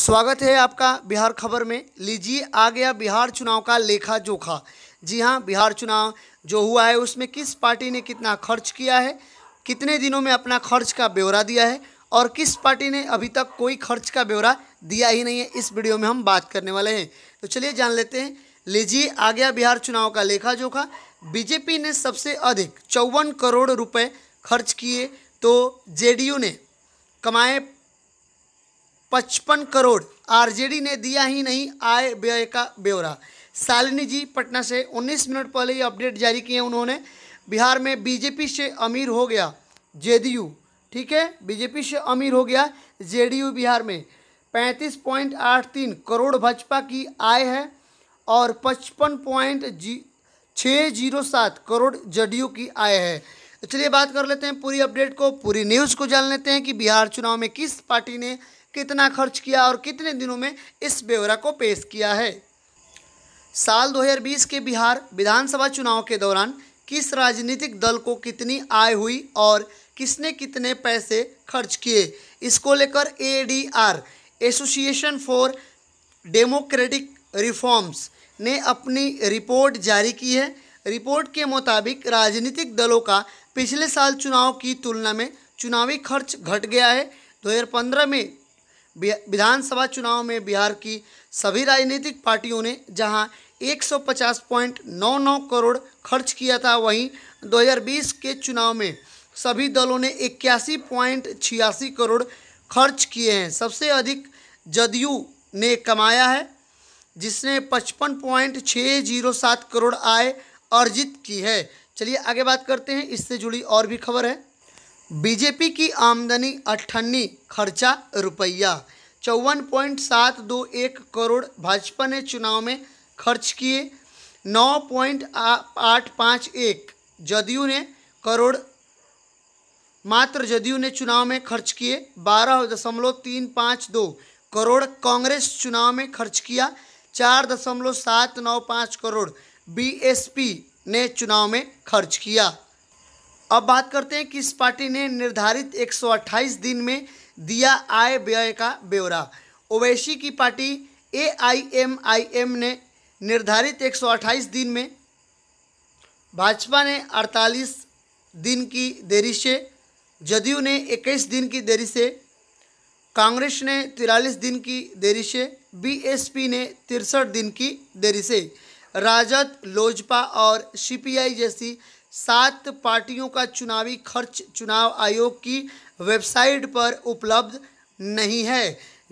स्वागत है आपका बिहार खबर में लीजिए आ गया बिहार चुनाव का लेखा जोखा जी हाँ बिहार चुनाव जो हुआ है उसमें किस पार्टी ने कितना खर्च किया है कितने दिनों में अपना खर्च का ब्यौरा दिया है और किस पार्टी ने अभी तक कोई खर्च का ब्यौरा दिया ही नहीं है इस वीडियो में हम बात करने वाले हैं तो चलिए जान लेते हैं लीजिए आ गया बिहार चुनाव का लेखा जोखा बीजेपी ने सबसे अधिक चौवन करोड़ रुपये खर्च किए तो जेडीयू ने कमाए पचपन करोड़ आरजेडी ने दिया ही नहीं आय व्यय का ब्यौरा शालिनी जी पटना से 19 मिनट पहले ये अपडेट जारी किए उन्होंने बिहार में बीजेपी से अमीर हो गया जेडीयू ठीक है बीजेपी से अमीर हो गया जेडीयू बिहार में तीन करोड़ भाजपा की आय है और पचपन पॉइंट जी छः जीरो सात करोड़ जडयू की आय है चलिए बात कर लेते हैं पूरी अपडेट को पूरी न्यूज़ को जान लेते हैं कि बिहार चुनाव में किस पार्टी ने कितना खर्च किया और कितने दिनों में इस ब्यौरा को पेश किया है साल 2020 के बिहार विधानसभा चुनाव के दौरान किस राजनीतिक दल को कितनी आय हुई और किसने कितने पैसे खर्च किए इसको लेकर आर एसोसिएशन फॉर डेमोक्रेटिक रिफॉर्म्स ने अपनी रिपोर्ट जारी की है रिपोर्ट के मुताबिक राजनीतिक दलों का पिछले साल चुनाव की तुलना में चुनावी खर्च घट गया है 2015 में विधानसभा चुनाव में बिहार की सभी राजनीतिक पार्टियों ने जहां 150.99 करोड़ खर्च किया था वहीं 2020 के चुनाव में सभी दलों ने इक्यासी पॉइंट छियासी करोड़ खर्च किए हैं सबसे अधिक जदयू ने कमाया है जिसने पचपन पॉइंट छः जीरो सात करोड़ आय अर्जित की है चलिए आगे बात करते हैं इससे जुड़ी और भी खबर है बीजेपी की आमदनी अट्ठन्नी खर्चा रुपया चौवन पॉइंट सात दो एक करोड़ भाजपा ने चुनाव में खर्च किए नौ पॉइंट आठ पाँच एक जदयू ने करोड़ मात्र जदयू ने चुनाव में खर्च किए बारह दशमलव तीन पाँच दो करोड़ कांग्रेस चुनाव में खर्च किया चार दशमलव सात नौ पाँच करोड़ बीएसपी ने चुनाव में खर्च किया अब बात करते हैं किस पार्टी ने निर्धारित 128 दिन में दिया आय व्यय का ब्यौरा ओवैसी की पार्टी एआईएमआईएम ने निर्धारित 128 दिन में भाजपा ने 48 दिन की देरी से जदयू ने 21 दिन की देरी से कांग्रेस ने तिरालीस दिन की देरी से बीएसपी ने तिरसठ दिन की देरी से राजद लोजपा और सीपीआई जैसी सात पार्टियों का चुनावी खर्च चुनाव आयोग की वेबसाइट पर उपलब्ध नहीं है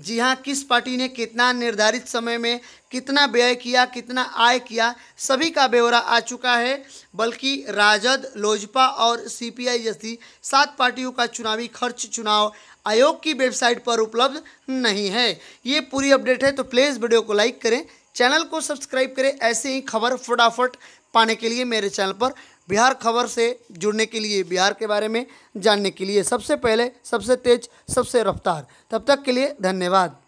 जी हाँ किस पार्टी ने कितना निर्धारित समय में कितना व्यय किया कितना आय किया सभी का ब्यौरा आ चुका है बल्कि राजद लोजपा और सीपीआई जैसी सात पार्टियों का चुनावी खर्च चुनाव आयोग की वेबसाइट पर उपलब्ध नहीं है ये पूरी अपडेट है तो प्लीज़ वीडियो को लाइक करें चैनल को सब्सक्राइब करें ऐसे ही खबर फटाफट पाने के लिए मेरे चैनल पर बिहार खबर से जुड़ने के लिए बिहार के बारे में जानने के लिए सबसे पहले सबसे तेज सबसे रफ्तार तब तक के लिए धन्यवाद